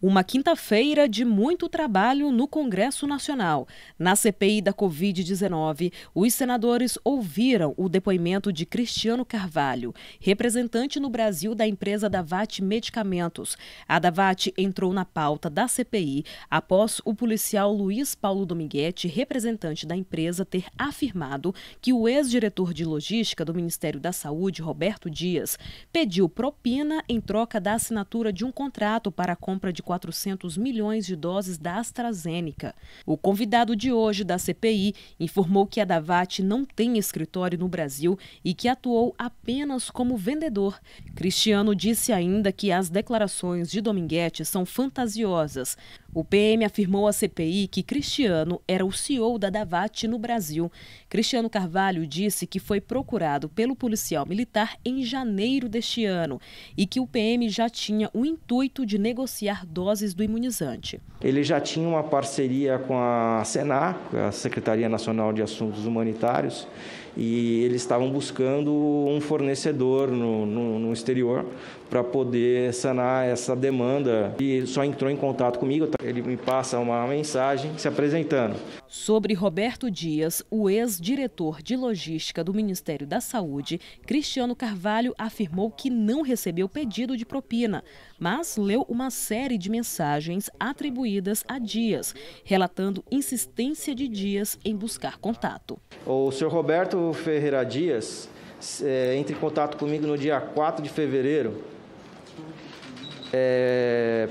Uma quinta-feira de muito trabalho no Congresso Nacional. Na CPI da Covid-19, os senadores ouviram o depoimento de Cristiano Carvalho, representante no Brasil da empresa Davat Medicamentos. A Davat entrou na pauta da CPI após o policial Luiz Paulo Dominguete, representante da empresa, ter afirmado que o ex-diretor de logística do Ministério da Saúde, Roberto Dias, pediu propina em troca da assinatura de um contrato para a compra de 400 milhões de doses da AstraZeneca. O convidado de hoje da CPI informou que a Davat não tem escritório no Brasil e que atuou apenas como vendedor. Cristiano disse ainda que as declarações de Dominguete são fantasiosas. O PM afirmou à CPI que Cristiano era o CEO da Davat no Brasil. Cristiano Carvalho disse que foi procurado pelo policial militar em janeiro deste ano e que o PM já tinha o intuito de negociar doses do imunizante. Ele já tinha uma parceria com a Senar, a Secretaria Nacional de Assuntos Humanitários, e eles estavam buscando um fornecedor no, no, no exterior para poder sanar essa demanda. E só entrou em contato comigo, tá? ele me passa uma mensagem se apresentando. Sobre Roberto Dias, o ex-diretor de logística do Ministério da Saúde, Cristiano Carvalho afirmou que não recebeu pedido de propina, mas leu uma série de de mensagens atribuídas a Dias, relatando insistência de Dias em buscar contato. O senhor Roberto Ferreira Dias é, entra em contato comigo no dia 4 de fevereiro é,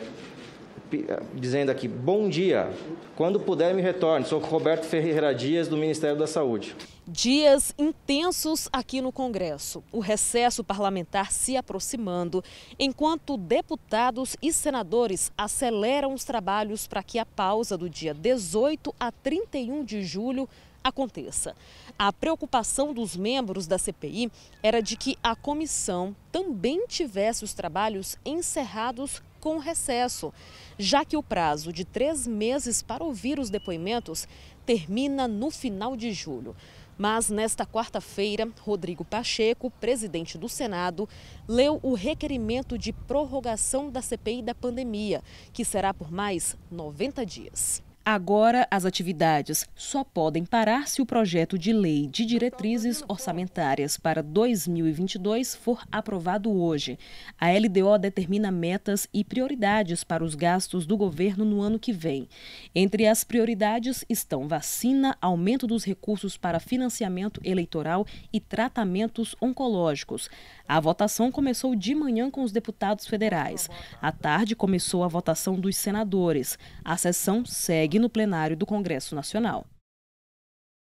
eh, dizendo aqui: Bom dia, quando puder me retorne. Sou Roberto Ferreira Dias, do Ministério da Saúde. Dias intensos aqui no Congresso. O recesso parlamentar se aproximando, enquanto deputados e senadores aceleram os trabalhos para que a pausa do dia 18 a 31 de julho aconteça. A preocupação dos membros da CPI era de que a comissão também tivesse os trabalhos encerrados com o recesso, já que o prazo de três meses para ouvir os depoimentos termina no final de julho. Mas nesta quarta-feira, Rodrigo Pacheco, presidente do Senado, leu o requerimento de prorrogação da CPI da pandemia, que será por mais 90 dias. Agora, as atividades só podem parar se o projeto de lei de diretrizes orçamentárias para 2022 for aprovado hoje. A LDO determina metas e prioridades para os gastos do governo no ano que vem. Entre as prioridades estão vacina, aumento dos recursos para financiamento eleitoral e tratamentos oncológicos. A votação começou de manhã com os deputados federais. À tarde, começou a votação dos senadores. A sessão segue no plenário do Congresso Nacional.